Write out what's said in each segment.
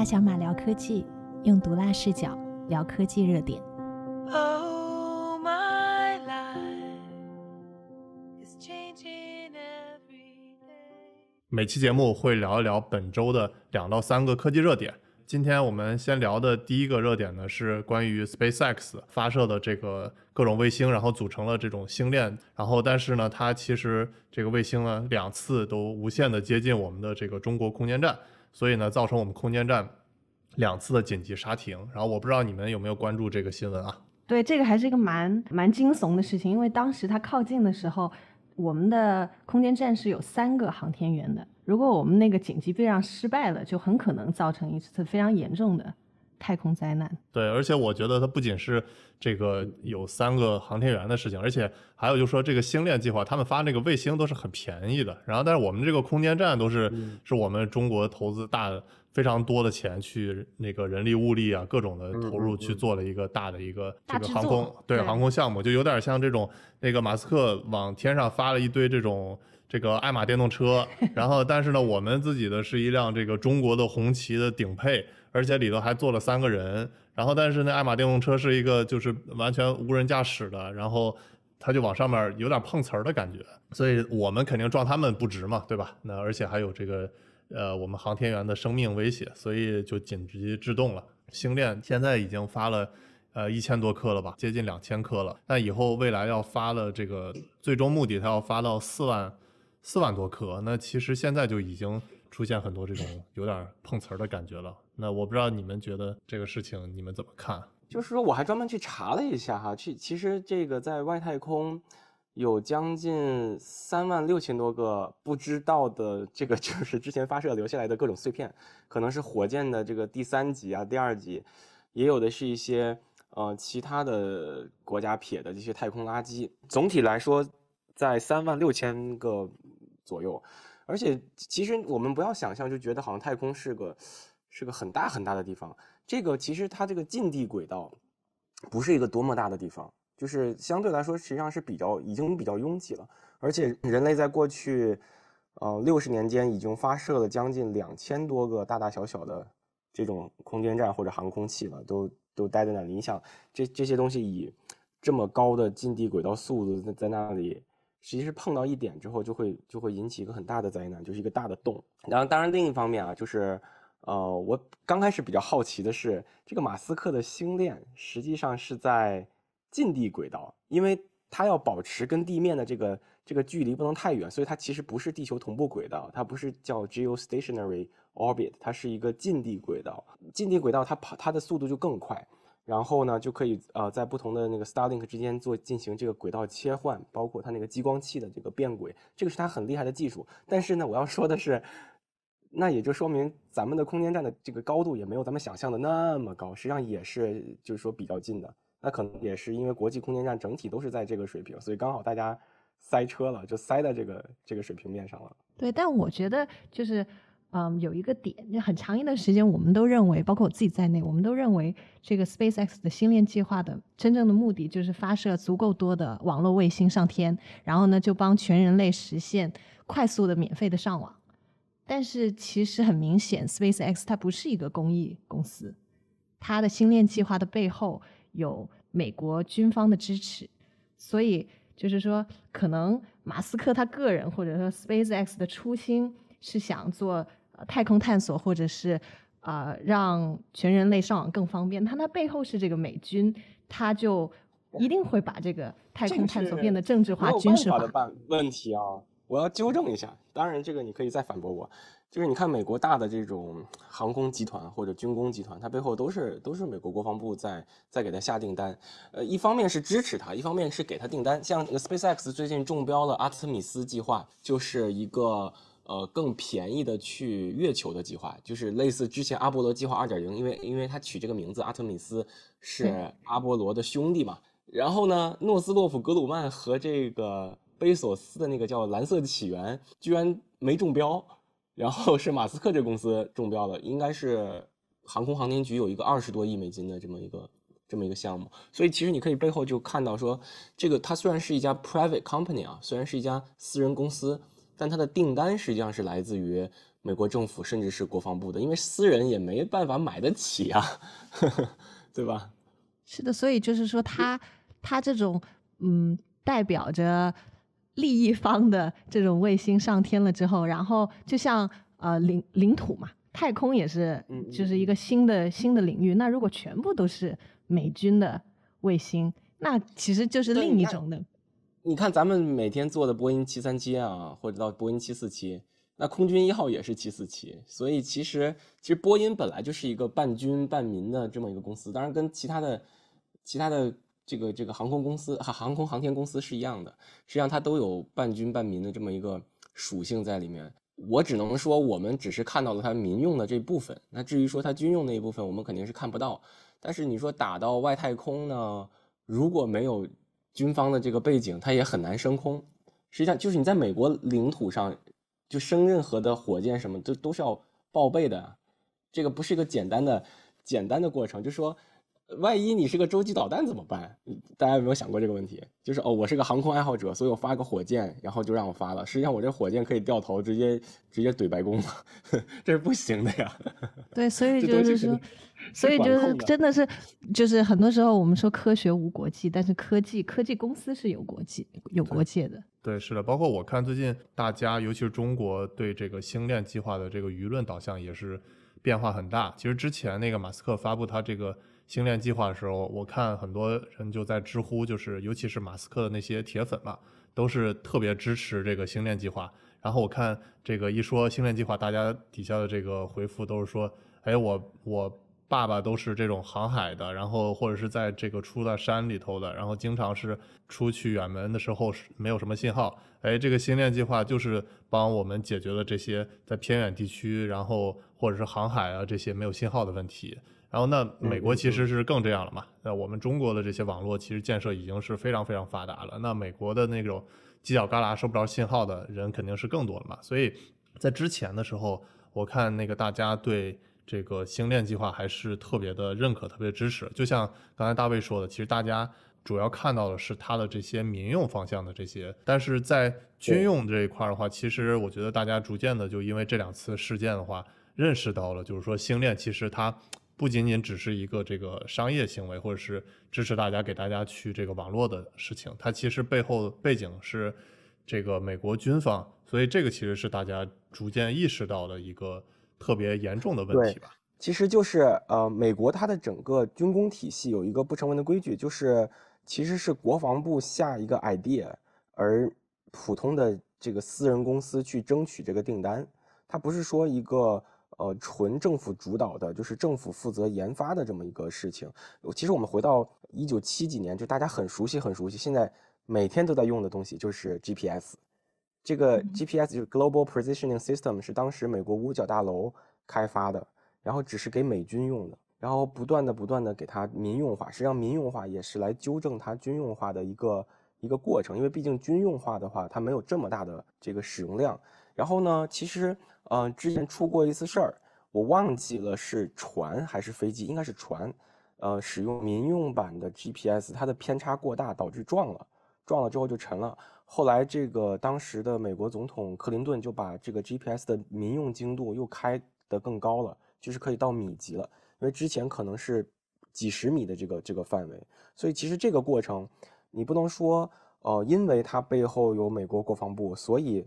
大小马聊科技，用毒辣视角聊科技热点。my every day. life is changing Oh, 每期节目会聊一聊本周的两到三个科技热点。今天我们先聊的第一个热点呢，是关于 SpaceX 发射的这个各种卫星，然后组成了这种星链。然后，但是呢，它其实这个卫星呢，两次都无限的接近我们的这个中国空间站。所以呢，造成我们空间站两次的紧急刹停。然后我不知道你们有没有关注这个新闻啊？对，这个还是一个蛮蛮惊悚的事情，因为当时它靠近的时候，我们的空间站是有三个航天员的。如果我们那个紧急避让失败了，就很可能造成一次非常严重的。太空灾难对，而且我觉得它不仅是这个有三个航天员的事情，而且还有就是说这个星链计划，他们发那个卫星都是很便宜的。然后，但是我们这个空间站都是是我们中国投资大、非常多的钱去那个人力物力啊各种的投入去做了一个大的一个这个航空对航空项目，就有点像这种那个马斯克往天上发了一堆这种这个爱玛电动车，然后但是呢，我们自己的是一辆这个中国的红旗的顶配。而且里头还坐了三个人，然后但是那爱玛电动车是一个就是完全无人驾驶的，然后它就往上面有点碰瓷儿的感觉，所以我们肯定撞他们不值嘛，对吧？那而且还有这个呃我们航天员的生命威胁，所以就紧急制动了。星链现在已经发了呃一千多颗了吧，接近两千颗了。那以后未来要发了这个最终目的，它要发到四万四万多颗。那其实现在就已经出现很多这种有点碰瓷儿的感觉了。那我不知道你们觉得这个事情你们怎么看？就是说我还专门去查了一下哈，去其实这个在外太空有将近三万六千多个不知道的这个，就是之前发射留下来的各种碎片，可能是火箭的这个第三级啊、第二级，也有的是一些呃其他的国家撇的这些太空垃圾。总体来说，在三万六千个左右，而且其实我们不要想象，就觉得好像太空是个。是个很大很大的地方，这个其实它这个近地轨道，不是一个多么大的地方，就是相对来说实际上是比较已经比较拥挤了，而且人类在过去，呃六十年间已经发射了将近两千多个大大小小的这种空间站或者航空器了，都都待在那里。你想，这这些东西以这么高的近地轨道速度在那里，其实碰到一点之后就会就会引起一个很大的灾难，就是一个大的洞。然后当然另一方面啊，就是。呃，我刚开始比较好奇的是，这个马斯克的星链实际上是在近地轨道，因为它要保持跟地面的这个这个距离不能太远，所以它其实不是地球同步轨道，它不是叫 geostationary orbit，它是一个近地轨道。近地轨道它跑它的速度就更快，然后呢就可以呃在不同的那个 Starlink 之间做进行这个轨道切换，包括它那个激光器的这个变轨，这个是它很厉害的技术。但是呢，我要说的是。那也就说明咱们的空间站的这个高度也没有咱们想象的那么高，实际上也是就是说比较近的。那可能也是因为国际空间站整体都是在这个水平，所以刚好大家塞车了，就塞在这个这个水平面上了。对，但我觉得就是，嗯，有一个点，就很长一段时间我们都认为，包括我自己在内，我们都认为这个 SpaceX 的星链计划的真正的目的就是发射足够多的网络卫星上天，然后呢就帮全人类实现快速的免费的上网。但是其实很明显，Space X 它不是一个公益公司，它的星链计划的背后有美国军方的支持，所以就是说，可能马斯克他个人或者说 Space X 的初心是想做太空探索，或者是啊让全人类上网更方便。它那背后是这个美军，他就一定会把这个太空探索变得政治化、军事化的问题啊。我要纠正一下，当然这个你可以再反驳我。就是你看，美国大的这种航空集团或者军工集团，它背后都是都是美国国防部在在给他下订单。呃，一方面是支持他，一方面是给他订单。像 SpaceX 最近中标了阿特米斯计划，就是一个呃更便宜的去月球的计划，就是类似之前阿波罗计划2.0。因为因为他取这个名字阿特米斯是阿波罗的兄弟嘛。然后呢，诺斯洛夫格鲁曼和这个。贝索斯的那个叫蓝色起源居然没中标，然后是马斯克这公司中标了，应该是航空航天局有一个二十多亿美金的这么一个这么一个项目，所以其实你可以背后就看到说，这个它虽然是一家 private company 啊，虽然是一家私人公司，但它的订单实际上是来自于美国政府甚至是国防部的，因为私人也没办法买得起啊，对吧？是的，所以就是说它它这种嗯代表着。利益方的这种卫星上天了之后，然后就像呃领领土嘛，太空也是就是一个新的新的领域。那如果全部都是美军的卫星，那其实就是另一种的。你看咱们每天坐的波音七三七啊，或者到波音七四七，那空军一号也是七四七，所以其实其实波音本来就是一个半军半民的这么一个公司。当然跟其他的其他的。这个这个航空公司和航空航天公司是一样的，实际上它都有半军半民的这么一个属性在里面。我只能说，我们只是看到了它民用的这部分。那至于说它军用那一部分，我们肯定是看不到。但是你说打到外太空呢？如果没有军方的这个背景，它也很难升空。实际上，就是你在美国领土上，就升任何的火箭什么，都都是要报备的。这个不是一个简单的、简单的过程，就是说。万一你是个洲际导弹怎么办？大家有没有想过这个问题？就是哦，我是个航空爱好者，所以我发个火箭，然后就让我发了。实际上，我这火箭可以掉头，直接直接怼白宫，这是不行的呀。对，所以 就是说，所以就是真的是，就是很多时候我们说科学无国界，但是科技科技公司是有国界、有国界的。对，是的，包括我看最近大家，尤其是中国对这个星链计划的这个舆论导向也是变化很大。其实之前那个马斯克发布他这个。星链计划的时候，我看很多人就在知乎，就是尤其是马斯克的那些铁粉嘛，都是特别支持这个星链计划。然后我看这个一说星链计划，大家底下的这个回复都是说，哎，我我爸爸都是这种航海的，然后或者是在这个出在山里头的，然后经常是出去远门的时候是没有什么信号，哎，这个星链计划就是帮我们解决了这些在偏远地区，然后。或者是航海啊，这些没有信号的问题。然后那美国其实是更这样了嘛？那我们中国的这些网络其实建设已经是非常非常发达了。那美国的那种犄角旮旯收不着信号的人肯定是更多了嘛？所以在之前的时候，我看那个大家对这个星链计划还是特别的认可、特别支持。就像刚才大卫说的，其实大家主要看到的是它的这些民用方向的这些，但是在军用这一块的话，其实我觉得大家逐渐的就因为这两次事件的话。认识到了，就是说星链其实它不仅仅只是一个这个商业行为，或者是支持大家给大家去这个网络的事情，它其实背后背景是这个美国军方，所以这个其实是大家逐渐意识到的一个特别严重的问题。吧。其实就是呃，美国它的整个军工体系有一个不成文的规矩，就是其实是国防部下一个 idea，而普通的这个私人公司去争取这个订单，它不是说一个。呃，纯政府主导的，就是政府负责研发的这么一个事情。其实我们回到一九七几年，就大家很熟悉、很熟悉，现在每天都在用的东西，就是 GPS。这个 GPS 就是 Global Positioning System，是当时美国五角大楼开发的，然后只是给美军用的，然后不断的、不断的给它民用化。实际上，民用化也是来纠正它军用化的一个一个过程，因为毕竟军用化的话，它没有这么大的这个使用量。然后呢，其实。嗯，之前出过一次事儿，我忘记了是船还是飞机，应该是船，呃，使用民用版的 GPS，它的偏差过大，导致撞了，撞了之后就沉了。后来这个当时的美国总统克林顿就把这个 GPS 的民用精度又开得更高了，就是可以到米级了，因为之前可能是几十米的这个这个范围，所以其实这个过程，你不能说，呃，因为它背后有美国国防部，所以。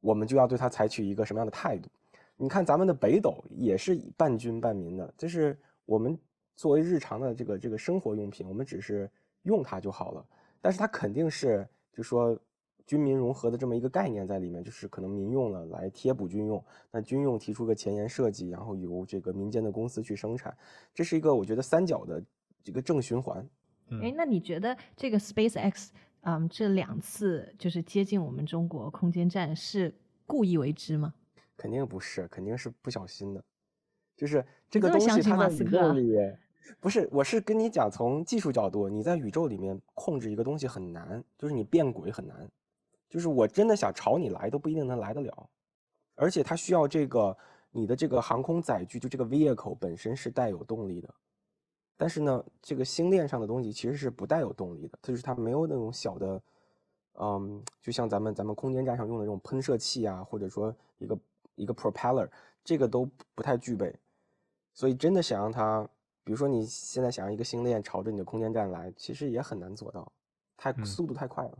我们就要对它采取一个什么样的态度？你看，咱们的北斗也是半军半民的，就是我们作为日常的这个这个生活用品，我们只是用它就好了。但是它肯定是就说军民融合的这么一个概念在里面，就是可能民用了来贴补军用，那军用提出个前沿设计，然后由这个民间的公司去生产，这是一个我觉得三角的这个正循环。哎，那你觉得这个 SpaceX？嗯，这两次就是接近我们中国空间站是故意为之吗？肯定不是，肯定是不小心的。就是这个东西它的动力，不是。我是跟你讲，从技术角度，你在宇宙里面控制一个东西很难，就是你变轨很难，就是我真的想朝你来都不一定能来得了。而且它需要这个你的这个航空载具，就这个 vehicle 本身是带有动力的。但是呢，这个星链上的东西其实是不带有动力的，就是它没有那种小的，嗯，就像咱们咱们空间站上用的这种喷射器啊，或者说一个一个 propeller，这个都不太具备。所以真的想让它，比如说你现在想让一个星链朝着你的空间站来，其实也很难做到，太速度太快了。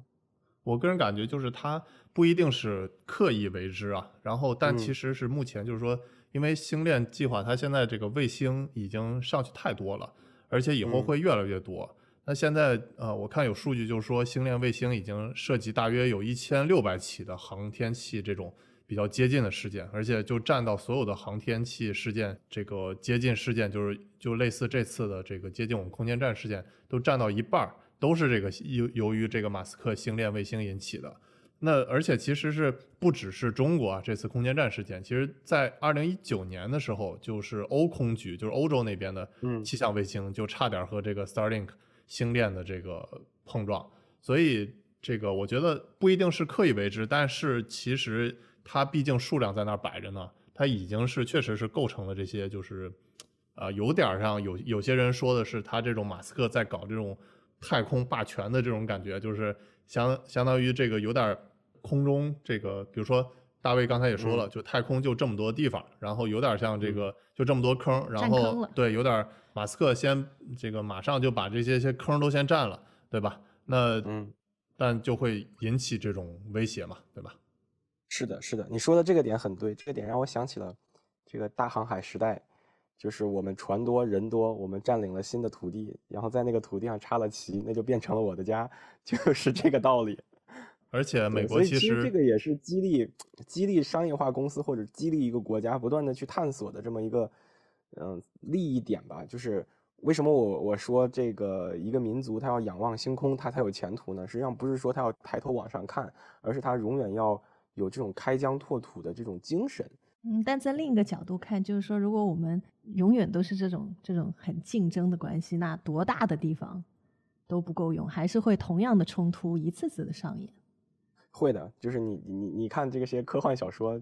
我个人感觉就是它不一定是刻意为之啊，然后但其实是目前就是说，因为星链计划它现在这个卫星已经上去太多了。而且以后会越来越多。那现在，呃，我看有数据，就是说星链卫星已经涉及大约有一千六百起的航天器这种比较接近的事件，而且就占到所有的航天器事件这个接近事件，就是就类似这次的这个接近我们空间站事件，都占到一半，都是这个由由于这个马斯克星链卫星引起的。那而且其实是不只是中国啊，这次空间站事件，其实在二零一九年的时候，就是欧空局就是欧洲那边的气象卫星就差点和这个 Starlink 星链的这个碰撞，所以这个我觉得不一定是刻意为之，但是其实它毕竟数量在那儿摆着呢，它已经是确实是构成了这些就是，呃，有点儿像有有些人说的是他这种马斯克在搞这种太空霸权的这种感觉，就是相相当于这个有点儿。空中这个，比如说大卫刚才也说了，就太空就这么多地方，然后有点像这个就这么多坑，然后对，有点马斯克先这个马上就把这些些坑都先占了，对吧？那嗯，但就会引起这种威胁嘛，对吧？是的，是的，你说的这个点很对，这个点让我想起了这个大航海时代，就是我们船多人多，我们占领了新的土地，然后在那个土地上插了旗，那就变成了我的家，就是这个道理。而且美国其实这个也是激励激励商业化公司或者激励一个国家不断的去探索的这么一个嗯利益点吧。就是为什么我我说这个一个民族他要仰望星空他才有前途呢？实际上不是说他要抬头往上看，而是他永远要有这种开疆拓土的这种精神。嗯，但在另一个角度看，就是说如果我们永远都是这种这种很竞争的关系，那多大的地方都不够用，还是会同样的冲突一次次的上演。会的，就是你你你看这个些科幻小说，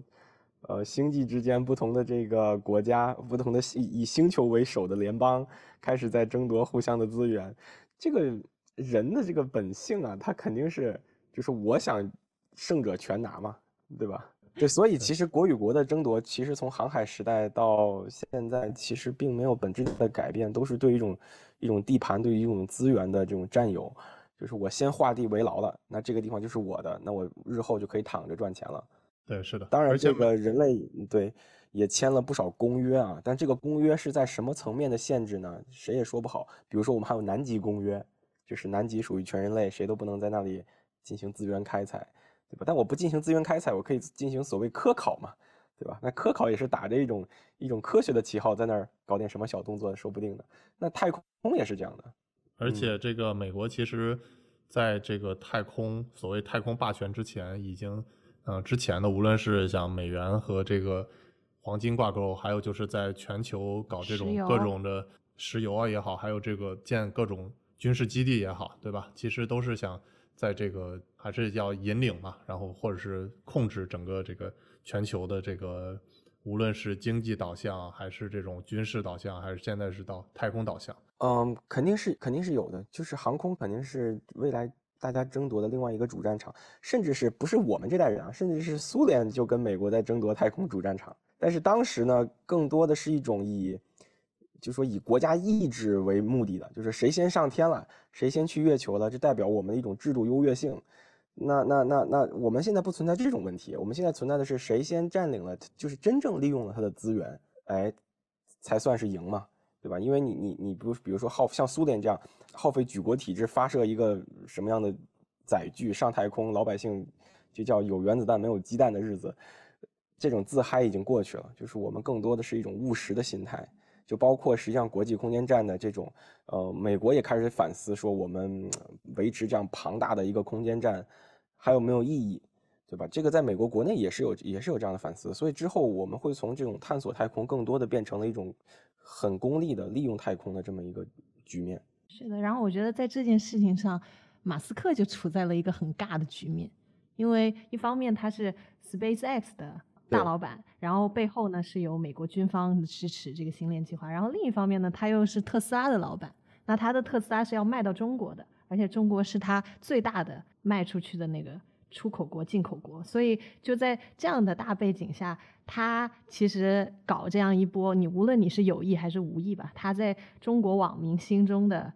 呃，星际之间不同的这个国家，不同的以以星球为首的联邦开始在争夺互相的资源，这个人的这个本性啊，他肯定是就是我想胜者全拿嘛，对吧？对，所以其实国与国的争夺，其实从航海时代到现在，其实并没有本质的改变，都是对一种一种地盘，对一种资源的这种占有。就是我先画地为牢了，那这个地方就是我的，那我日后就可以躺着赚钱了。对，是的。当然，这个人类对也签了不少公约啊，但这个公约是在什么层面的限制呢？谁也说不好。比如说，我们还有南极公约，就是南极属于全人类，谁都不能在那里进行资源开采，对吧？但我不进行资源开采，我可以进行所谓科考嘛，对吧？那科考也是打着一种一种科学的旗号，在那儿搞点什么小动作，说不定的。那太空也是这样的。而且这个美国其实，在这个太空所谓太空霸权之前，已经，嗯，之前的无论是像美元和这个黄金挂钩，还有就是在全球搞这种各种的石油啊也好，还有这个建各种军事基地也好，对吧？其实都是想在这个还是要引领嘛，然后或者是控制整个这个全球的这个，无论是经济导向，还是这种军事导向，还是现在是到太空导向。嗯，肯定是肯定是有的，就是航空肯定是未来大家争夺的另外一个主战场，甚至是不是我们这代人啊，甚至是苏联就跟美国在争夺太空主战场。但是当时呢，更多的是一种以，就说以国家意志为目的的，就是谁先上天了，谁先去月球了，这代表我们的一种制度优越性。那那那那，我们现在不存在这种问题，我们现在存在的是谁先占领了，就是真正利用了它的资源，哎，才算是赢嘛。对吧？因为你你你比如比如说耗像苏联这样耗费举国体制发射一个什么样的载具上太空，老百姓就叫有原子弹没有鸡蛋的日子，这种自嗨已经过去了。就是我们更多的是一种务实的心态，就包括实际上国际空间站的这种，呃，美国也开始反思说我们维持这样庞大的一个空间站还有没有意义。对吧？这个在美国国内也是有，也是有这样的反思。所以之后我们会从这种探索太空，更多的变成了一种很功利的利用太空的这么一个局面。是的。然后我觉得在这件事情上，马斯克就处在了一个很尬的局面，因为一方面他是 SpaceX 的大老板，然后背后呢是由美国军方支持这个星链计划。然后另一方面呢，他又是特斯拉的老板，那他的特斯拉是要卖到中国的，而且中国是他最大的卖出去的那个。出口国、进口国，所以就在这样的大背景下，他其实搞这样一波，你无论你是有意还是无意吧，他在中国网民心中的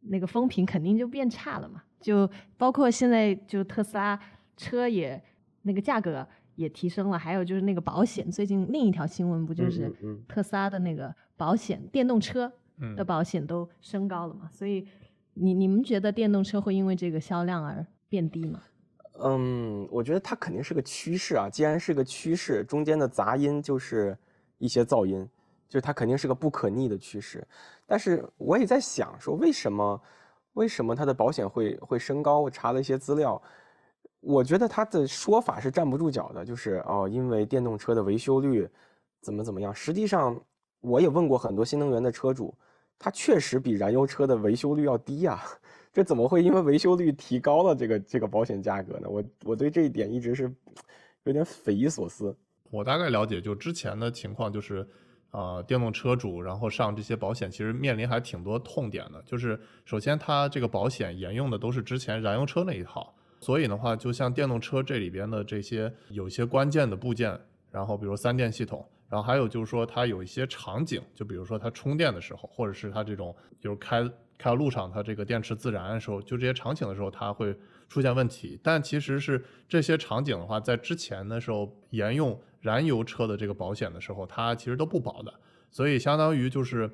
那个风评肯定就变差了嘛。就包括现在，就特斯拉车也那个价格也提升了，还有就是那个保险，最近另一条新闻不就是特斯拉的那个保险，电动车的保险都升高了嘛。所以，你你们觉得电动车会因为这个销量而变低吗？嗯，我觉得它肯定是个趋势啊。既然是个趋势，中间的杂音就是一些噪音，就是它肯定是个不可逆的趋势。但是我也在想，说为什么，为什么它的保险会会升高？我查了一些资料，我觉得它的说法是站不住脚的。就是哦，因为电动车的维修率怎么怎么样？实际上，我也问过很多新能源的车主，它确实比燃油车的维修率要低呀。这怎么会因为维修率提高了这个这个保险价格呢？我我对这一点一直是有点匪夷所思。我大概了解，就之前的情况就是，呃，电动车主然后上这些保险，其实面临还挺多痛点的。就是首先它这个保险沿用的都是之前燃油车那一套，所以的话，就像电动车这里边的这些有些关键的部件，然后比如三电系统，然后还有就是说它有一些场景，就比如说它充电的时候，或者是它这种就是开。开到路上，它这个电池自燃的时候，就这些场景的时候，它会出现问题。但其实是这些场景的话，在之前的时候，沿用燃油车的这个保险的时候，它其实都不保的。所以相当于就是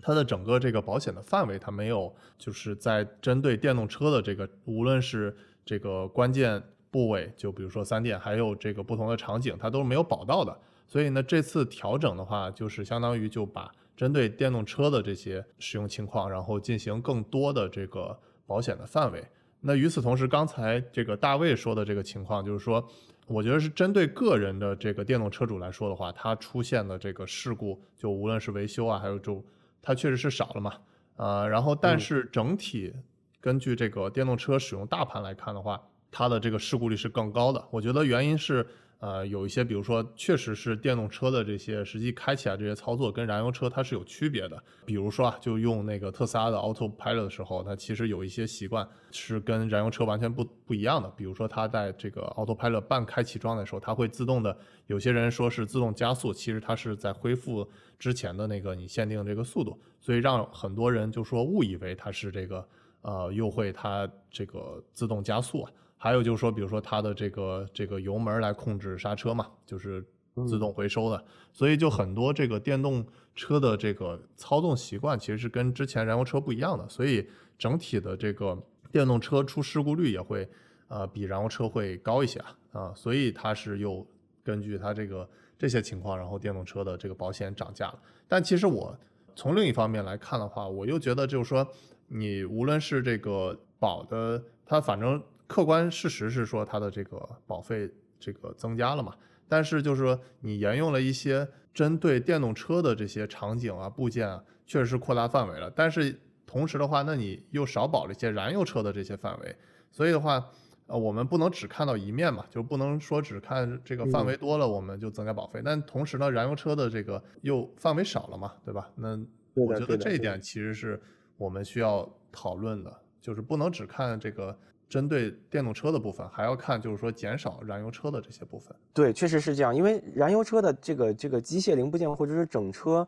它的整个这个保险的范围，它没有就是在针对电动车的这个，无论是这个关键部位，就比如说三电，还有这个不同的场景，它都是没有保到的。所以呢，这次调整的话，就是相当于就把。针对电动车的这些使用情况，然后进行更多的这个保险的范围。那与此同时，刚才这个大卫说的这个情况，就是说，我觉得是针对个人的这个电动车主来说的话，他出现的这个事故，就无论是维修啊，还有就他确实是少了嘛，呃，然后但是整体根据这个电动车使用大盘来看的话，它的这个事故率是更高的。我觉得原因是。呃，有一些，比如说，确实是电动车的这些实际开起来这些操作跟燃油车它是有区别的。比如说啊，就用那个特斯拉的 Autopilot 的时候，它其实有一些习惯是跟燃油车完全不不一样的。比如说，它在这个 Autopilot 半开启状态的时候，它会自动的，有些人说是自动加速，其实它是在恢复之前的那个你限定这个速度，所以让很多人就说误以为它是这个呃，又会它这个自动加速啊。还有就是说，比如说它的这个这个油门来控制刹车嘛，就是自动回收的，所以就很多这个电动车的这个操纵习惯其实是跟之前燃油车不一样的，所以整体的这个电动车出事故率也会呃比燃油车会高一些啊啊，所以它是又根据它这个这些情况，然后电动车的这个保险涨价了。但其实我从另一方面来看的话，我又觉得就是说，你无论是这个保的，它反正。客观事实是说它的这个保费这个增加了嘛？但是就是说你沿用了一些针对电动车的这些场景啊、部件啊，确实是扩大范围了。但是同时的话，那你又少保了一些燃油车的这些范围。所以的话，呃，我们不能只看到一面嘛，就不能说只看这个范围多了我们就增加保费。但同时呢，燃油车的这个又范围少了嘛，对吧？那我觉得这一点其实是我们需要讨论的，就是不能只看这个。针对电动车的部分，还要看就是说减少燃油车的这些部分。对，确实是这样，因为燃油车的这个这个机械零部件或者是整车，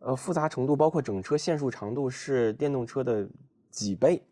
呃，复杂程度包括整车线束长度是电动车的几倍，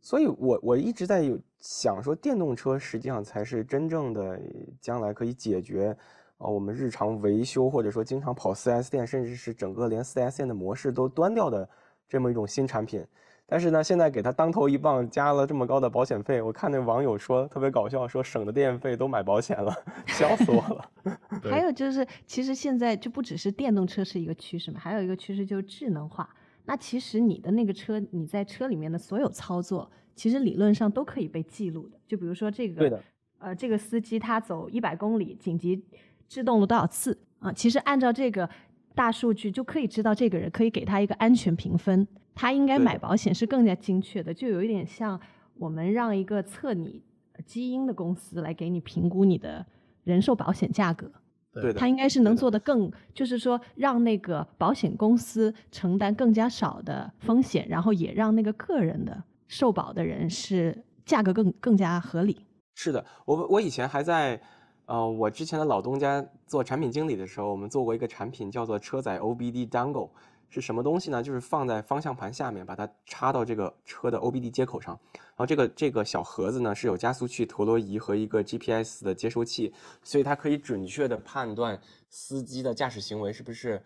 所以我我一直在有想说，电动车实际上才是真正的将来可以解决啊我们日常维修或者说经常跑 4S 店，甚至是整个连 4S 店的模式都端掉的这么一种新产品。但是呢，现在给他当头一棒，加了这么高的保险费。我看那网友说特别搞笑，说省的电费都买保险了，笑死我了。还有就是，其实现在就不只是电动车是一个趋势嘛，还有一个趋势就是智能化。那其实你的那个车，你在车里面的所有操作，其实理论上都可以被记录的。就比如说这个，呃，这个司机他走一百公里，紧急制动了多少次啊？其实按照这个大数据，就可以知道这个人可以给他一个安全评分。他应该买保险是更加精确的，就有一点像我们让一个测你基因的公司来给你评估你的人寿保险价格。对。他应该是能做的更，就是说让那个保险公司承担更加少的风险，然后也让那个个人的受保的人是价格更更加合理。是的，我我以前还在呃我之前的老东家做产品经理的时候，我们做过一个产品叫做车载 OBD Dangle。是什么东西呢？就是放在方向盘下面，把它插到这个车的 OBD 接口上，然后这个这个小盒子呢是有加速器、陀螺仪和一个 GPS 的接收器，所以它可以准确的判断司机的驾驶行为是不是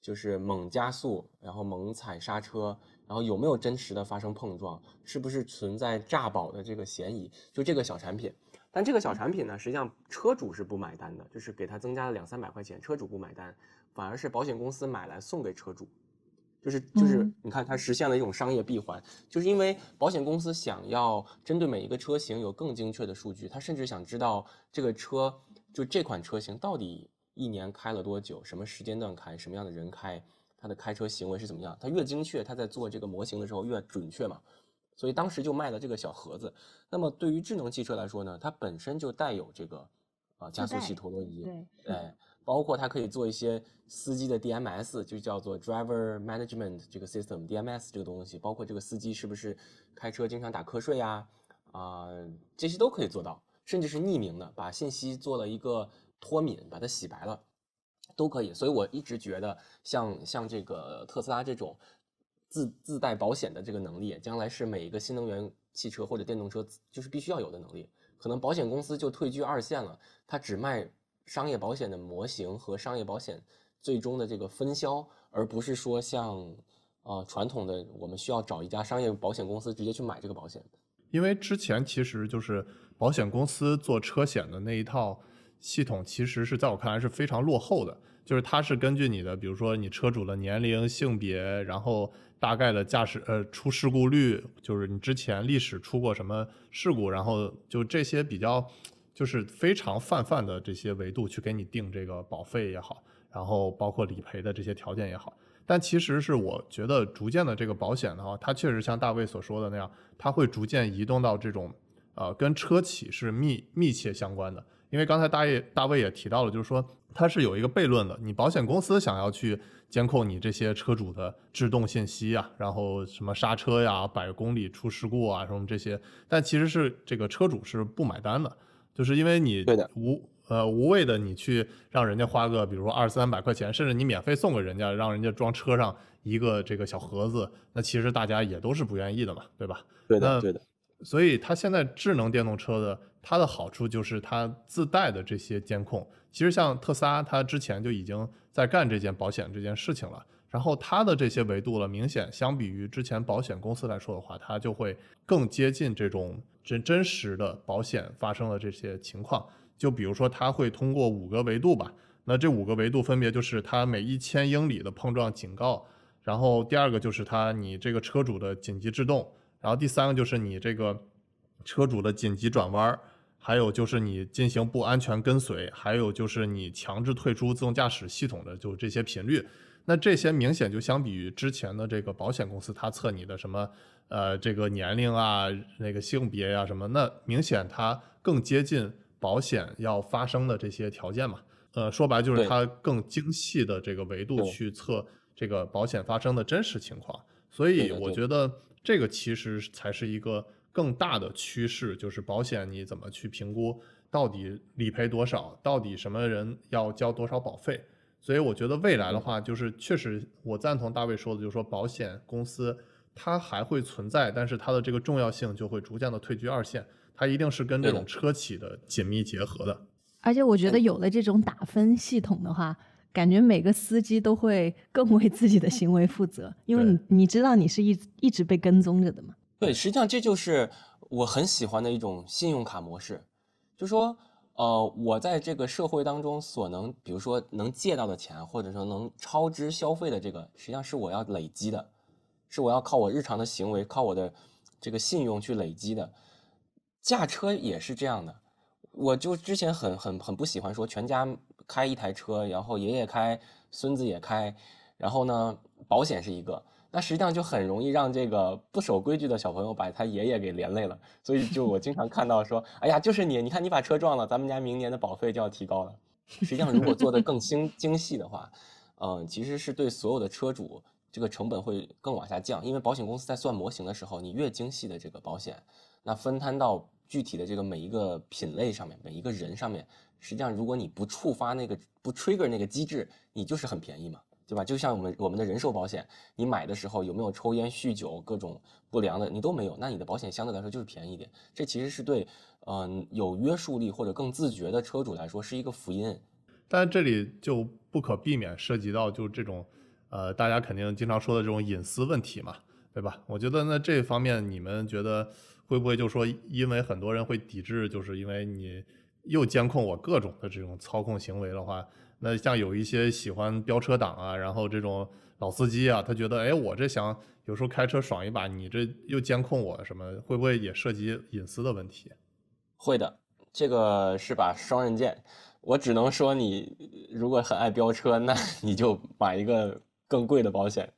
就是猛加速，然后猛踩刹车，然后有没有真实的发生碰撞，是不是存在诈保的这个嫌疑。就这个小产品，但这个小产品呢，实际上车主是不买单的，就是给他增加了两三百块钱，车主不买单，反而是保险公司买来送给车主。就是就是，你看它实现了一种商业闭环，就是因为保险公司想要针对每一个车型有更精确的数据，他甚至想知道这个车就这款车型到底一年开了多久，什么时间段开，什么样的人开，它的开车行为是怎么样，它越精确，它在做这个模型的时候越准确嘛。所以当时就卖了这个小盒子。那么对于智能汽车来说呢，它本身就带有这个啊加速器陀螺仪，哎。包括它可以做一些司机的 DMS，就叫做 Driver Management 这个 system，DMS 这个东西，包括这个司机是不是开车经常打瞌睡呀？啊，这些都可以做到，甚至是匿名的，把信息做了一个脱敏，把它洗白了，都可以。所以我一直觉得，像像这个特斯拉这种自自带保险的这个能力，将来是每一个新能源汽车或者电动车就是必须要有的能力，可能保险公司就退居二线了，它只卖。商业保险的模型和商业保险最终的这个分销，而不是说像，呃，传统的我们需要找一家商业保险公司直接去买这个保险。因为之前其实就是保险公司做车险的那一套系统，其实是在我看来是非常落后的，就是它是根据你的，比如说你车主的年龄、性别，然后大概的驾驶，呃，出事故率，就是你之前历史出过什么事故，然后就这些比较。就是非常泛泛的这些维度去给你定这个保费也好，然后包括理赔的这些条件也好，但其实是我觉得逐渐的这个保险的话，它确实像大卫所说的那样，它会逐渐移动到这种呃跟车企是密密切相关的，因为刚才大卫大卫也提到了，就是说它是有一个悖论的，你保险公司想要去监控你这些车主的制动信息啊，然后什么刹车呀、百公里出事故啊什么这些，但其实是这个车主是不买单的。就是因为你无呃无谓的你去让人家花个比如说二三百块钱，甚至你免费送给人家，让人家装车上一个这个小盒子，那其实大家也都是不愿意的嘛，对吧？对的，对的。所以它现在智能电动车的它的好处就是它自带的这些监控，其实像特斯拉，它之前就已经在干这件保险这件事情了。然后它的这些维度了，明显相比于之前保险公司来说的话，它就会更接近这种真真实的保险发生的这些情况。就比如说，它会通过五个维度吧。那这五个维度分别就是它每一千英里的碰撞警告，然后第二个就是它你这个车主的紧急制动，然后第三个就是你这个车主的紧急转弯，还有就是你进行不安全跟随，还有就是你强制退出自动驾驶系统的就这些频率。那这些明显就相比于之前的这个保险公司，它测你的什么，呃，这个年龄啊，那个性别呀什么，那明显它更接近保险要发生的这些条件嘛。呃，说白就是它更精细的这个维度去测这个保险发生的真实情况。所以我觉得这个其实才是一个更大的趋势，就是保险你怎么去评估到底理赔多少，到底什么人要交多少保费。所以我觉得未来的话，就是确实我赞同大卫说的，就是说保险公司它还会存在，但是它的这个重要性就会逐渐的退居二线，它一定是跟这种车企的紧密结合的。而且我觉得有了这种打分系统的话，感觉每个司机都会更为自己的行为负责，因为你你知道你是一一直被跟踪着的嘛。对，实际上这就是我很喜欢的一种信用卡模式，就说。呃，我在这个社会当中所能，比如说能借到的钱，或者说能超支消费的这个，实际上是我要累积的，是我要靠我日常的行为，靠我的这个信用去累积的。驾车也是这样的，我就之前很很很不喜欢说全家开一台车，然后爷爷开，孙子也开，然后呢，保险是一个。那实际上就很容易让这个不守规矩的小朋友把他爷爷给连累了，所以就我经常看到说，哎呀，就是你，你看你把车撞了，咱们家明年的保费就要提高了。实际上，如果做得更精 精细的话，嗯，其实是对所有的车主这个成本会更往下降，因为保险公司在算模型的时候，你越精细的这个保险，那分摊到具体的这个每一个品类上面，每一个人上面，实际上如果你不触发那个不 trigger 那个机制，你就是很便宜嘛。对吧？就像我们我们的人寿保险，你买的时候有没有抽烟、酗酒、各种不良的，你都没有，那你的保险相对来说就是便宜一点。这其实是对，嗯，有约束力或者更自觉的车主来说是一个福音。但这里就不可避免涉及到，就这种，呃，大家肯定经常说的这种隐私问题嘛，对吧？我觉得那这方面你们觉得会不会就说，因为很多人会抵制，就是因为你又监控我各种的这种操控行为的话。那像有一些喜欢飙车党啊，然后这种老司机啊，他觉得，哎，我这想有时候开车爽一把，你这又监控我，什么会不会也涉及隐私的问题？会的，这个是把双刃剑。我只能说，你如果很爱飙车，那 你就买一个更贵的保险，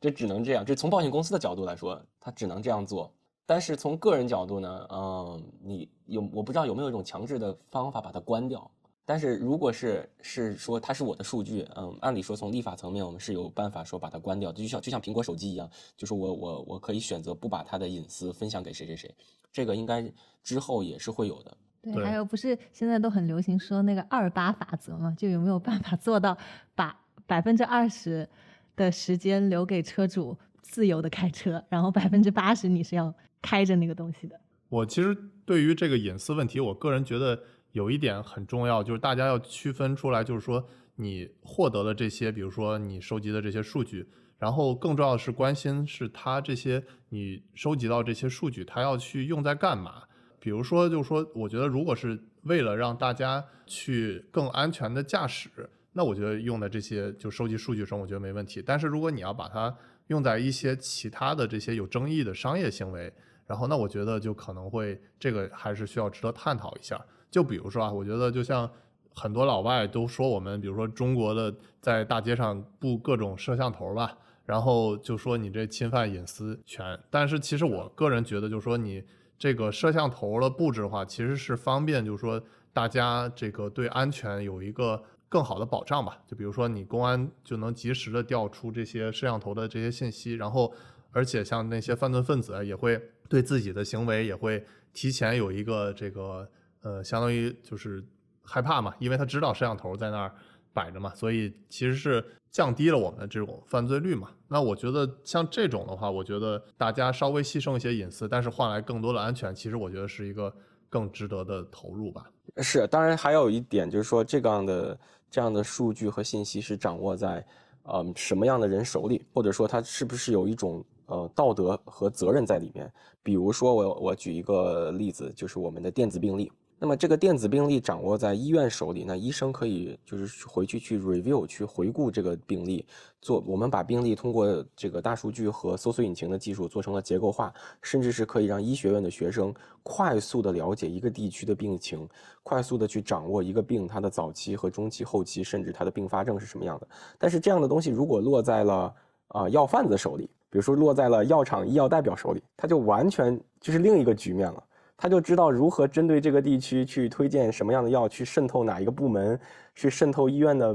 这只能这样。这从保险公司的角度来说，他只能这样做。但是从个人角度呢，嗯，你有我不知道有没有一种强制的方法把它关掉。但是，如果是是说它是我的数据，嗯，按理说从立法层面，我们是有办法说把它关掉，就像就像苹果手机一样，就是我我我可以选择不把它的隐私分享给谁谁谁，这个应该之后也是会有的。对，还有不是现在都很流行说那个二八法则嘛，就有没有办法做到把百分之二十的时间留给车主自由的开车，然后百分之八十你是要开着那个东西的？我其实对于这个隐私问题，我个人觉得。有一点很重要，就是大家要区分出来，就是说你获得了这些，比如说你收集的这些数据，然后更重要的是关心是它这些你收集到这些数据，它要去用在干嘛？比如说，就是说，我觉得如果是为了让大家去更安全的驾驶，那我觉得用的这些就收集数据上，我觉得没问题。但是如果你要把它用在一些其他的这些有争议的商业行为，然后那我觉得就可能会这个还是需要值得探讨一下。就比如说啊，我觉得就像很多老外都说我们，比如说中国的在大街上布各种摄像头吧，然后就说你这侵犯隐私权。但是其实我个人觉得，就是说你这个摄像头的布置的话，其实是方便，就是说大家这个对安全有一个更好的保障吧。就比如说你公安就能及时的调出这些摄像头的这些信息，然后而且像那些犯罪分子也会对自己的行为也会提前有一个这个。呃，相当于就是害怕嘛，因为他知道摄像头在那儿摆着嘛，所以其实是降低了我们的这种犯罪率嘛。那我觉得像这种的话，我觉得大家稍微牺牲一些隐私，但是换来更多的安全，其实我觉得是一个更值得的投入吧。是，当然还有一点就是说，这样的这样的数据和信息是掌握在呃什么样的人手里，或者说他是不是有一种呃道德和责任在里面？比如说我我举一个例子，就是我们的电子病历。那么这个电子病历掌握在医院手里，那医生可以就是回去去 review 去回顾这个病例，做我们把病例通过这个大数据和搜索引擎的技术做成了结构化，甚至是可以让医学院的学生快速的了解一个地区的病情，快速的去掌握一个病它的早期和中期、后期，甚至它的并发症是什么样的。但是这样的东西如果落在了啊药贩子手里，比如说落在了药厂医药代表手里，它就完全就是另一个局面了。他就知道如何针对这个地区去推荐什么样的药，去渗透哪一个部门，去渗透医院的，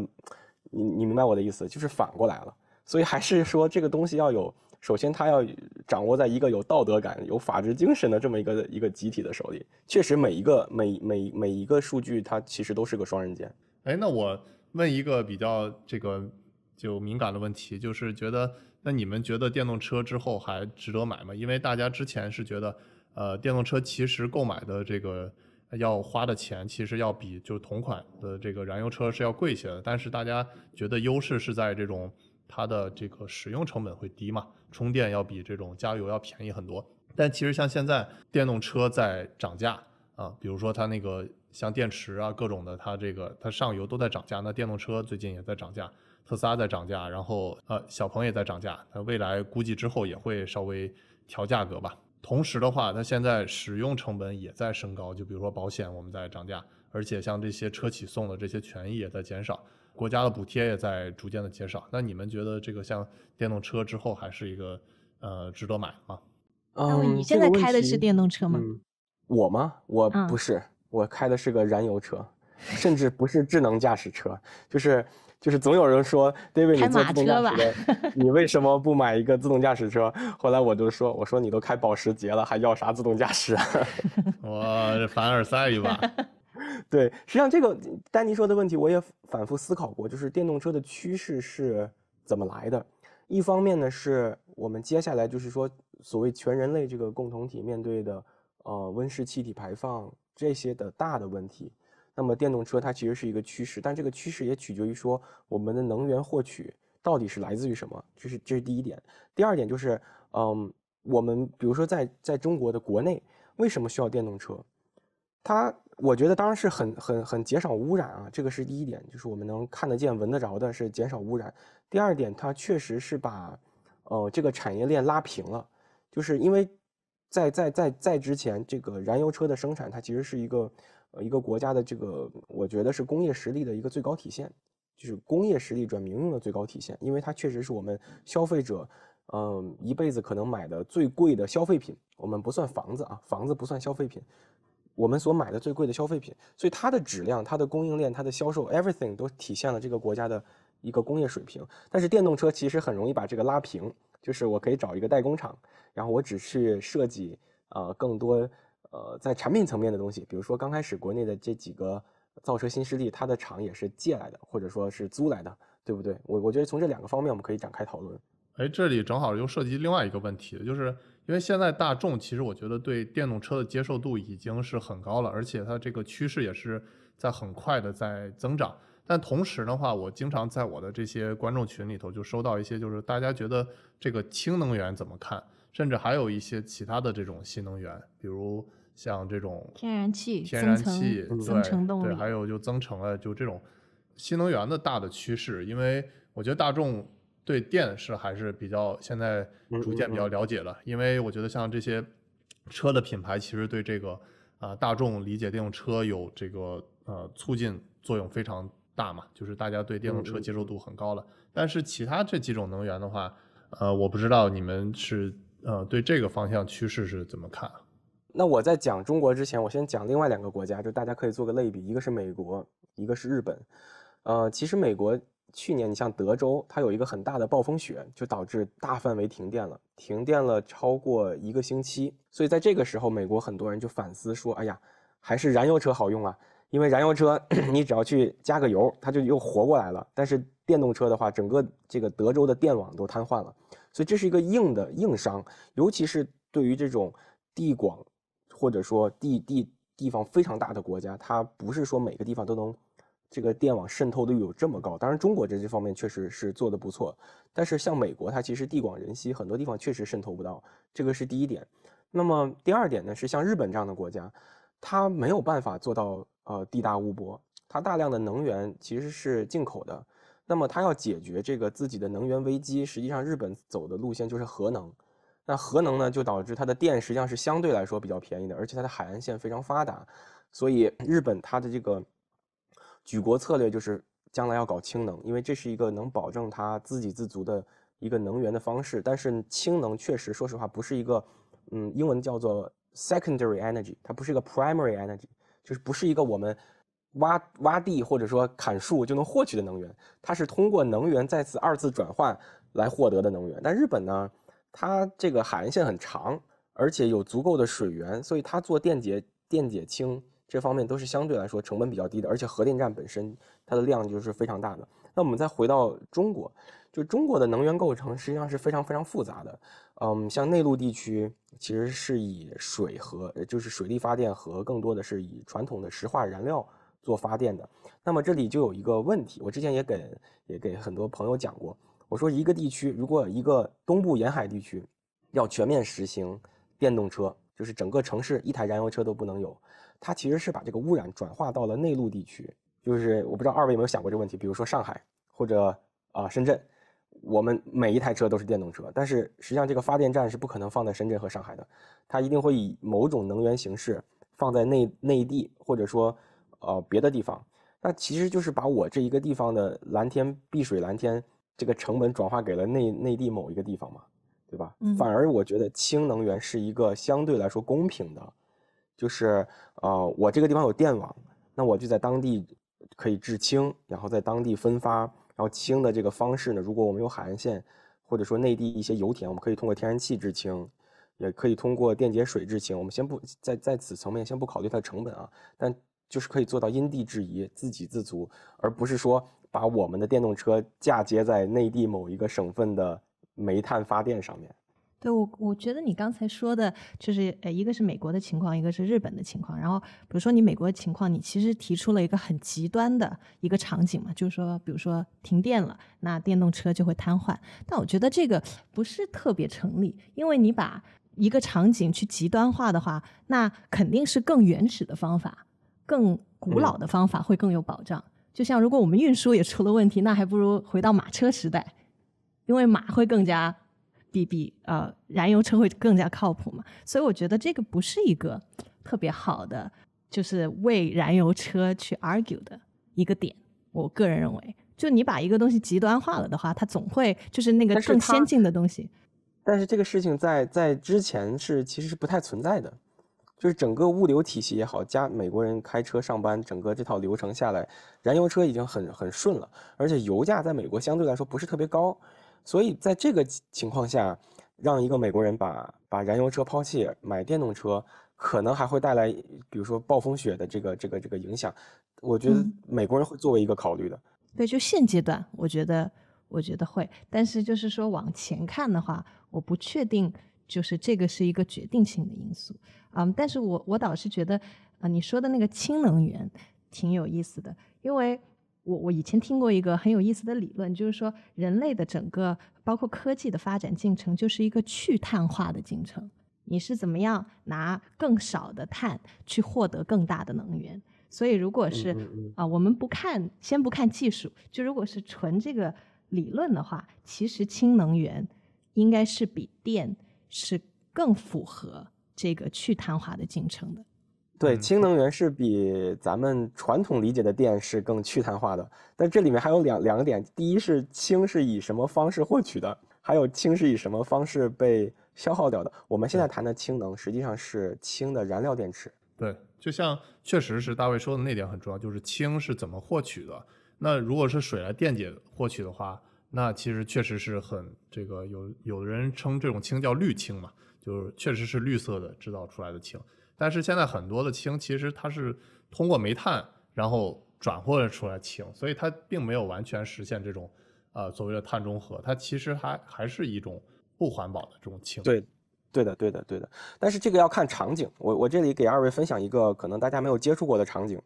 你你明白我的意思？就是反过来了。所以还是说这个东西要有，首先他要掌握在一个有道德感、有法治精神的这么一个一个集体的手里。确实，每一个每每每一个数据，它其实都是个双刃剑。哎，那我问一个比较这个就敏感的问题，就是觉得那你们觉得电动车之后还值得买吗？因为大家之前是觉得。呃，电动车其实购买的这个要花的钱，其实要比就是同款的这个燃油车是要贵一些的。但是大家觉得优势是在这种它的这个使用成本会低嘛，充电要比这种加油要便宜很多。但其实像现在电动车在涨价啊，比如说它那个像电池啊各种的，它这个它上游都在涨价，那电动车最近也在涨价，特斯拉在涨价，然后呃小鹏也在涨价，那未来估计之后也会稍微调价格吧。同时的话，它现在使用成本也在升高，就比如说保险我们在涨价，而且像这些车企送的这些权益也在减少，国家的补贴也在逐渐的减少。那你们觉得这个像电动车之后还是一个呃值得买吗？啊，你现在开的是电动车吗？我吗？我不是，我开的是个燃油车，甚至不是智能驾驶车，就是。就是总有人说，David，你做自动驾驶，你为什么不买一个自动驾驶车？后来我就说，我说你都开保时捷了，还要啥自动驾驶？我 凡尔赛一把。对，实际上这个丹尼说的问题，我也反复思考过，就是电动车的趋势是怎么来的？一方面呢，是我们接下来就是说，所谓全人类这个共同体面对的，呃，温室气体排放这些的大的问题。那么电动车它其实是一个趋势，但这个趋势也取决于说我们的能源获取到底是来自于什么，这是这是第一点。第二点就是，嗯，我们比如说在在中国的国内，为什么需要电动车？它我觉得当然是很很很减少污染啊，这个是第一点，就是我们能看得见、闻得着的是减少污染。第二点，它确实是把呃这个产业链拉平了，就是因为在在在在之前这个燃油车的生产，它其实是一个。呃，一个国家的这个，我觉得是工业实力的一个最高体现，就是工业实力转民用的最高体现，因为它确实是我们消费者，嗯，一辈子可能买的最贵的消费品，我们不算房子啊，房子不算消费品，我们所买的最贵的消费品，所以它的质量、它的供应链、它的销售，everything 都体现了这个国家的一个工业水平。但是电动车其实很容易把这个拉平，就是我可以找一个代工厂，然后我只去设计，呃，更多。呃，在产品层面的东西，比如说刚开始国内的这几个造车新势力，它的厂也是借来的，或者说是租来的，对不对？我我觉得从这两个方面我们可以展开讨论。哎，这里正好又涉及另外一个问题，就是因为现在大众其实我觉得对电动车的接受度已经是很高了，而且它这个趋势也是在很快的在增长。但同时的话，我经常在我的这些观众群里头就收到一些，就是大家觉得这个氢能源怎么看，甚至还有一些其他的这种新能源，比如。像这种天然气、天然气增程动力，还有就增程啊，就这种新能源的大的趋势，因为我觉得大众对电是还是比较现在逐渐比较了解了，因为我觉得像这些车的品牌其实对这个啊大众理解电动车有这个呃促进作用非常大嘛，就是大家对电动车接受度很高了。但是其他这几种能源的话，呃，我不知道你们是呃对这个方向趋势是怎么看。那我在讲中国之前，我先讲另外两个国家，就大家可以做个类比，一个是美国，一个是日本。呃，其实美国去年，你像德州，它有一个很大的暴风雪，就导致大范围停电了，停电了超过一个星期。所以在这个时候，美国很多人就反思说：“哎呀，还是燃油车好用啊，因为燃油车 你只要去加个油，它就又活过来了。但是电动车的话，整个这个德州的电网都瘫痪了，所以这是一个硬的硬伤，尤其是对于这种地广。或者说地地地方非常大的国家，它不是说每个地方都能这个电网渗透率有这么高。当然，中国这这方面确实是做的不错，但是像美国，它其实地广人稀，很多地方确实渗透不到，这个是第一点。那么第二点呢，是像日本这样的国家，它没有办法做到呃地大物博，它大量的能源其实是进口的。那么它要解决这个自己的能源危机，实际上日本走的路线就是核能。那核能呢，就导致它的电实际上是相对来说比较便宜的，而且它的海岸线非常发达，所以日本它的这个举国策略就是将来要搞氢能，因为这是一个能保证它自给自足的一个能源的方式。但是氢能确实，说实话，不是一个，嗯，英文叫做 secondary energy，它不是一个 primary energy，就是不是一个我们挖挖地或者说砍树就能获取的能源，它是通过能源再次二次转换来获得的能源。但日本呢？它这个海岸线很长，而且有足够的水源，所以它做电解、电解氢这方面都是相对来说成本比较低的。而且核电站本身它的量就是非常大的。那我们再回到中国，就中国的能源构成实际上是非常非常复杂的。嗯，像内陆地区其实是以水和就是水力发电和更多的是以传统的石化燃料做发电的。那么这里就有一个问题，我之前也给也给很多朋友讲过。我说，一个地区，如果一个东部沿海地区，要全面实行电动车，就是整个城市一台燃油车都不能有，它其实是把这个污染转化到了内陆地区。就是我不知道二位有没有想过这个问题，比如说上海或者啊深圳，我们每一台车都是电动车，但是实际上这个发电站是不可能放在深圳和上海的，它一定会以某种能源形式放在内内地或者说呃别的地方。那其实就是把我这一个地方的蓝天碧水蓝天。这个成本转化给了内内地某一个地方嘛，对吧？反而我觉得氢能源是一个相对来说公平的，就是呃，我这个地方有电网，那我就在当地可以制氢，然后在当地分发。然后氢的这个方式呢，如果我们有海岸线，或者说内地一些油田，我们可以通过天然气制氢，也可以通过电解水制氢。我们先不在在此层面先不考虑它的成本啊，但就是可以做到因地制宜、自给自足，而不是说。把我们的电动车嫁接在内地某一个省份的煤炭发电上面。对我，我觉得你刚才说的，就是呃，一个是美国的情况，一个是日本的情况。然后，比如说你美国的情况，你其实提出了一个很极端的一个场景嘛，就是说，比如说停电了，那电动车就会瘫痪。但我觉得这个不是特别成立，因为你把一个场景去极端化的话，那肯定是更原始的方法，更古老的方法会更有保障。就像如果我们运输也出了问题，那还不如回到马车时代，因为马会更加比比呃燃油车会更加靠谱嘛。所以我觉得这个不是一个特别好的，就是为燃油车去 argue 的一个点。我个人认为，就你把一个东西极端化了的话，它总会就是那个更先进的东西。但是这个事情在在之前是其实是不太存在的。就是整个物流体系也好，加美国人开车上班，整个这套流程下来，燃油车已经很很顺了，而且油价在美国相对来说不是特别高，所以在这个情况下，让一个美国人把把燃油车抛弃买电动车，可能还会带来比如说暴风雪的这个这个这个影响，我觉得美国人会作为一个考虑的。对，就现阶段，我觉得我觉得会，但是就是说往前看的话，我不确定，就是这个是一个决定性的因素。嗯，但是我我倒是觉得，呃，你说的那个氢能源挺有意思的，因为我我以前听过一个很有意思的理论，就是说人类的整个包括科技的发展进程就是一个去碳化的进程。你是怎么样拿更少的碳去获得更大的能源？所以如果是啊，我们不看先不看技术，就如果是纯这个理论的话，其实氢能源应该是比电是更符合。这个去碳化的进程的，对，氢能源是比咱们传统理解的电是更去碳化的，但这里面还有两两个点，第一是氢是以什么方式获取的，还有氢是以什么方式被消耗掉的。我们现在谈的氢能实际上是氢的燃料电池，对，就像确实是大卫说的那点很重要，就是氢是怎么获取的。那如果是水来电解获取的话，那其实确实是很这个有有的人称这种氢叫绿氢嘛。就是确实是绿色的制造出来的氢，但是现在很多的氢其实它是通过煤炭然后转化出来氢，所以它并没有完全实现这种呃所谓的碳中和，它其实还还是一种不环保的这种氢。对，对的，对的，对的。但是这个要看场景，我我这里给二位分享一个可能大家没有接触过的场景，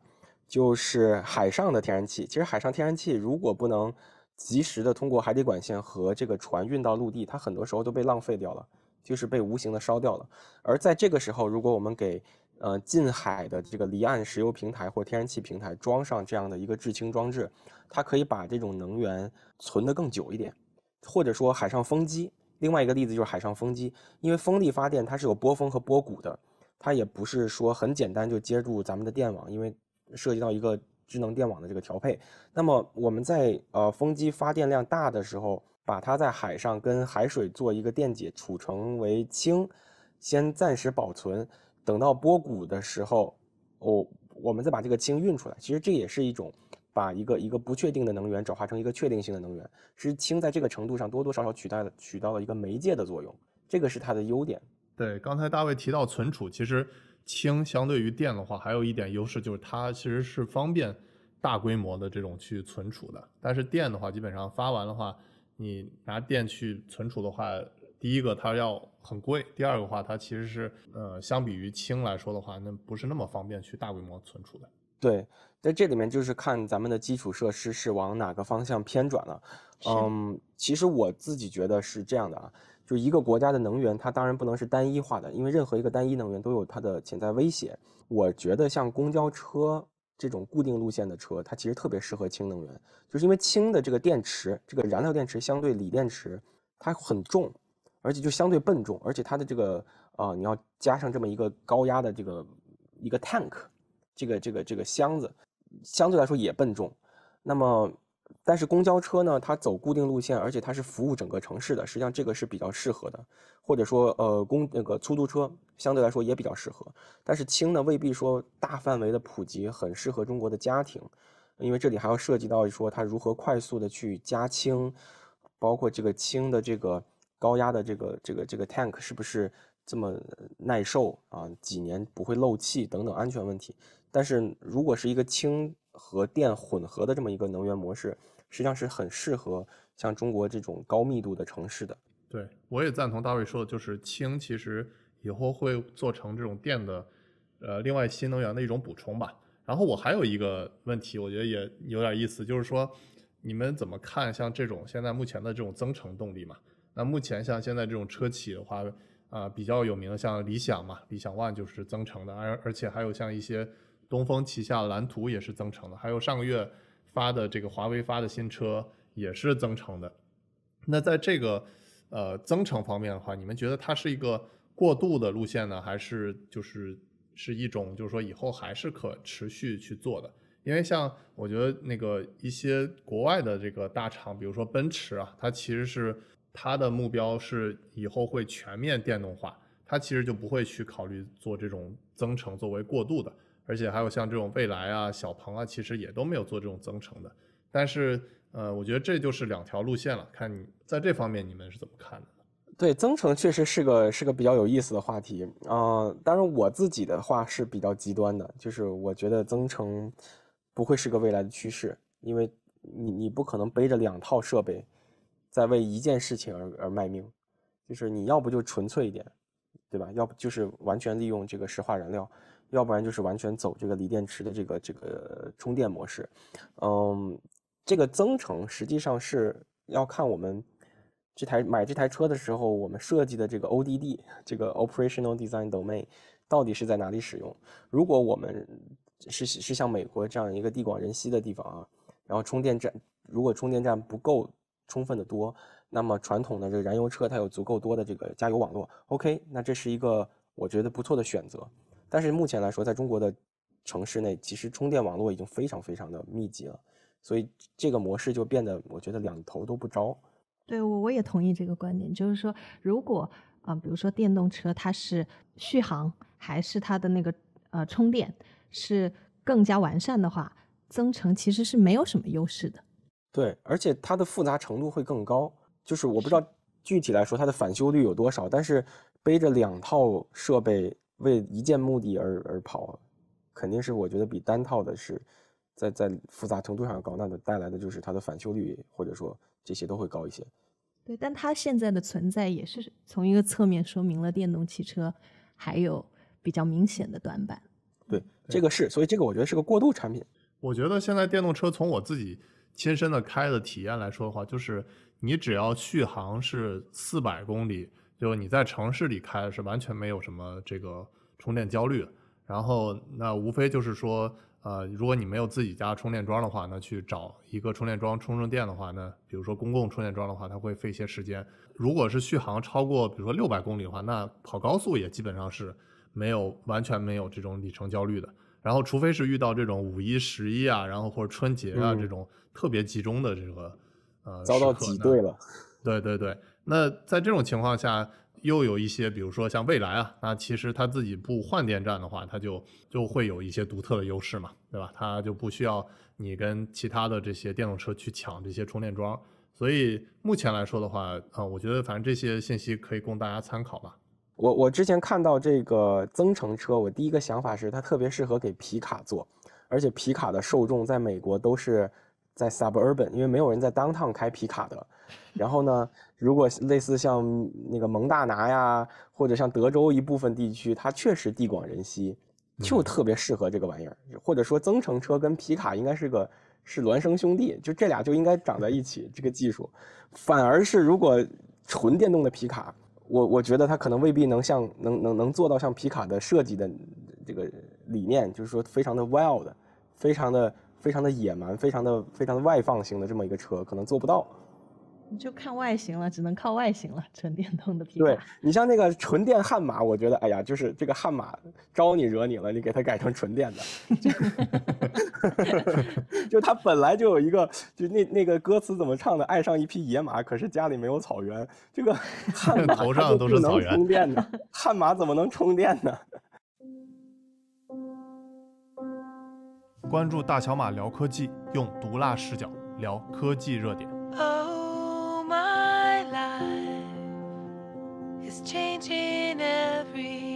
就是海上的天然气。其实海上天然气如果不能及时的通过海底管线和这个船运到陆地，它很多时候都被浪费掉了。就是被无形的烧掉了。而在这个时候，如果我们给呃近海的这个离岸石油平台或天然气平台装上这样的一个制氢装置，它可以把这种能源存得更久一点。或者说，海上风机，另外一个例子就是海上风机，因为风力发电它是有波峰和波谷的，它也不是说很简单就接入咱们的电网，因为涉及到一个智能电网的这个调配。那么我们在呃风机发电量大的时候。把它在海上跟海水做一个电解，储成为氢，先暂时保存，等到波谷的时候，我我们再把这个氢运出来。其实这也是一种把一个一个不确定的能源转化成一个确定性的能源。其实氢在这个程度上多多少少取代了取到了一个媒介的作用，这个是它的优点。对，刚才大卫提到存储，其实氢相对于电的话，还有一点优势就是它其实是方便大规模的这种去存储的。但是电的话，基本上发完的话。你拿电去存储的话，第一个它要很贵，第二个话它其实是呃，相比于氢来说的话，那不是那么方便去大规模存储的。对，在这里面就是看咱们的基础设施是往哪个方向偏转了。嗯，其实我自己觉得是这样的啊，就一个国家的能源，它当然不能是单一化的，因为任何一个单一能源都有它的潜在威胁。我觉得像公交车。这种固定路线的车，它其实特别适合氢能源，就是因为氢的这个电池，这个燃料电池相对锂电池，它很重，而且就相对笨重，而且它的这个啊，你要加上这么一个高压的这个一个 tank，这个这个这个箱子，相对来说也笨重，那么。但是公交车呢，它走固定路线，而且它是服务整个城市的，实际上这个是比较适合的，或者说呃公那个出租车相对来说也比较适合。但是氢呢，未必说大范围的普及很适合中国的家庭，因为这里还要涉及到说它如何快速的去加氢，包括这个氢的这个高压的这个这个这个 tank 是不是这么耐受啊，几年不会漏气等等安全问题。但是如果是一个氢。和电混合的这么一个能源模式，实际上是很适合像中国这种高密度的城市的。对我也赞同大卫说的，就是氢其实以后会做成这种电的，呃，另外新能源的一种补充吧。然后我还有一个问题，我觉得也有点意思，就是说你们怎么看像这种现在目前的这种增程动力嘛？那目前像现在这种车企的话，啊，比较有名的像理想嘛，理想 ONE 就是增程的，而而且还有像一些。东风旗下蓝图也是增程的，还有上个月发的这个华为发的新车也是增程的。那在这个呃增程方面的话，你们觉得它是一个过渡的路线呢，还是就是是一种就是说以后还是可持续去做的？因为像我觉得那个一些国外的这个大厂，比如说奔驰啊，它其实是它的目标是以后会全面电动化，它其实就不会去考虑做这种增程作为过渡的。而且还有像这种蔚来啊、小鹏啊，其实也都没有做这种增程的。但是，呃，我觉得这就是两条路线了。看你在这方面，你们是怎么看的？对，增程确实是个是个比较有意思的话题。嗯，当然我自己的话是比较极端的，就是我觉得增程不会是个未来的趋势，因为你你不可能背着两套设备，在为一件事情而而卖命。就是你要不就纯粹一点，对吧？要不就是完全利用这个石化燃料。要不然就是完全走这个锂电池的这个这个充电模式，嗯，这个增程实际上是要看我们这台买这台车的时候，我们设计的这个 O D D 这个 Operational Design Domain 到底是在哪里使用。如果我们是是像美国这样一个地广人稀的地方啊，然后充电站如果充电站不够充分的多，那么传统的这个燃油车它有足够多的这个加油网络，OK，那这是一个我觉得不错的选择。但是目前来说，在中国的城市内，其实充电网络已经非常非常的密集了，所以这个模式就变得，我觉得两头都不招。对，我我也同意这个观点，就是说，如果啊，比如说电动车，它是续航还是它的那个呃充电是更加完善的话，增程其实是没有什么优势的。对，而且它的复杂程度会更高。就是我不知道具体来说它的返修率有多少，但是背着两套设备。为一件目的而而跑，肯定是我觉得比单套的是，在在复杂程度上高，那的带来的就是它的返修率或者说这些都会高一些。对，但它现在的存在也是从一个侧面说明了电动汽车还有比较明显的短板。对，这个是，所以这个我觉得是个过渡产品。我觉得现在电动车从我自己亲身的开的体验来说的话，就是你只要续航是四百公里。就你在城市里开是完全没有什么这个充电焦虑，然后那无非就是说，呃，如果你没有自己家充电桩的话，那去找一个充电桩充上电的话，那比如说公共充电桩的话，它会费一些时间。如果是续航超过，比如说六百公里的话，那跑高速也基本上是没有完全没有这种里程焦虑的。然后，除非是遇到这种五一、十一啊，然后或者春节啊这种特别集中的这个，呃，遭到挤兑了，对对对。那在这种情况下，又有一些，比如说像蔚来啊，那其实它自己不换电站的话，它就就会有一些独特的优势嘛，对吧？它就不需要你跟其他的这些电动车去抢这些充电桩。所以目前来说的话，啊，我觉得反正这些信息可以供大家参考吧。我我之前看到这个增程车，我第一个想法是它特别适合给皮卡做，而且皮卡的受众在美国都是在 suburban，因为没有人在 downtown 开皮卡的。然后呢？如果类似像那个蒙大拿呀，或者像德州一部分地区，它确实地广人稀，就特别适合这个玩意儿。或者说，增程车跟皮卡应该是个是孪生兄弟，就这俩就应该长在一起。这个技术，反而是如果纯电动的皮卡，我我觉得它可能未必能像能能能做到像皮卡的设计的这个理念，就是说非常的 wild，非常的非常的野蛮，非常的非常的外放型的这么一个车，可能做不到。就看外形了，只能靠外形了。纯电动的皮卡，对你像那个纯电悍马，我觉得哎呀，就是这个悍马招你惹你了，你给它改成纯电的，就它本来就有一个，就那那个歌词怎么唱的？爱上一匹野马，可是家里没有草原。这个悍马头上都是草原，充电的 悍马怎么能充电呢？关注大小马聊科技，用毒辣视角聊科技热点。life is changing every